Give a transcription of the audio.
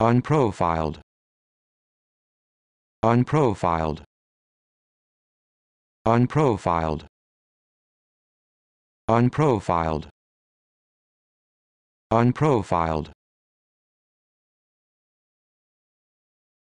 Unprofiled. Unprofiled. Unprofiled. Unprofiled. Unprofiled.